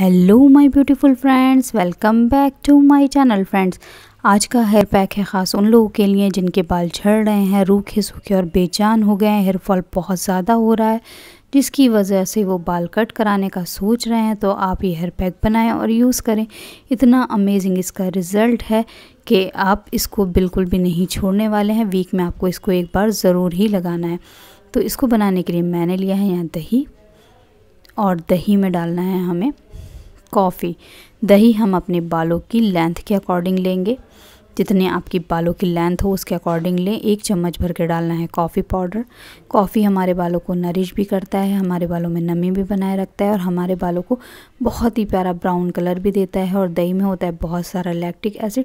hello my beautiful friends welcome back to my channel friends आज का hair pack है ख़ास उन लोगों के लिए जिनके बाल झड़ रहे हैं रूखे सूखे और बेचान हो गए हैं हेयर फॉल बहुत ज़्यादा हो रहा है जिसकी वजह से वो बाल कट कराने का सोच रहे हैं तो आप ये हेयर पैक बनाएं और यूज़ करें इतना अमेजिंग इसका रिज़ल्ट है कि आप इसको बिल्कुल भी नहीं छोड़ने वाले हैं वीक में आपको इसको एक बार ज़रूर ही लगाना है तो इसको बनाने के लिए मैंने लिया है यहाँ दही और दही में डालना है हमें कॉफ़ी दही हम अपने बालों की लेंथ के अकॉर्डिंग लेंगे जितने आपकी बालों की लेंथ हो उसके अकॉर्डिंग लें एक चम्मच भर के डालना है कॉफ़ी पाउडर कॉफ़ी हमारे बालों को नरिश भी करता है हमारे बालों में नमी भी बनाए रखता है और हमारे बालों को बहुत ही प्यारा ब्राउन कलर भी देता है और दही में होता है बहुत सारा लैक्टिक एसिड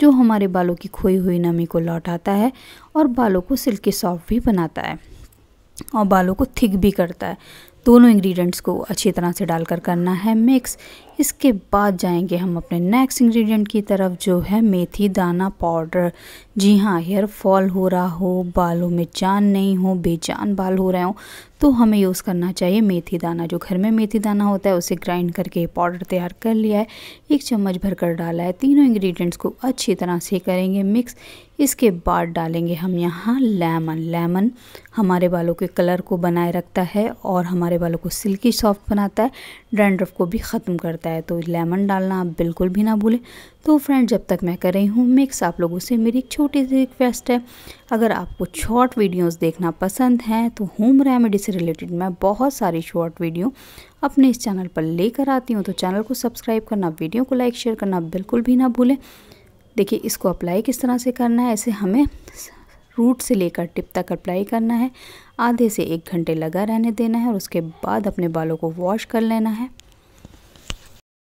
जो हमारे बालों की खोई हुई नमी को लौटाता है और बालों को सिल्की सॉफ्ट भी बनाता है और बालों को थिक भी करता है दोनों इंग्रेडिएंट्स को अच्छी तरह से डालकर करना है मिक्स इसके बाद जाएंगे हम अपने नेक्स्ट इंग्रेडिएंट की तरफ जो है मेथी दाना पाउडर जी हाँ हेयर फॉल हो रहा हो बालों में जान नहीं हो बेजान बाल हो रहे हो तो हमें यूज़ करना चाहिए मेथी दाना जो घर में मेथी दाना होता है उसे ग्राइंड करके पाउडर तैयार कर लिया है एक चम्मच भर कर डाला है तीनों इंग्रेडिएंट्स को अच्छी तरह से करेंगे मिक्स इसके बाद डालेंगे हम यहाँ लेमन लेमन हमारे बालों के कलर को बनाए रखता है और हमारे बालों को सिल्की सॉफ्ट बनाता है डैंड्रफ को भी ख़त्म करता है सकता है तो लेमन डालना आप बिल्कुल भी ना भूलें तो फ्रेंड जब तक मैं कर रही हूँ मिक्स आप लोगों से मेरी एक छोटी सी रिक्वेस्ट है अगर आपको शॉर्ट वीडियोस देखना पसंद हैं तो होम रेमेडी से रिलेटेड मैं बहुत सारी शॉर्ट वीडियो अपने इस चैनल पर लेकर आती हूँ तो चैनल को सब्सक्राइब करना वीडियो को लाइक शेयर करना बिल्कुल भी ना भूलें देखिए इसको अप्लाई किस तरह से करना है ऐसे हमें रूट से लेकर टिप तक अप्लाई करना है आधे से एक घंटे लगा रहने देना है और उसके बाद अपने बालों को वॉश कर लेना है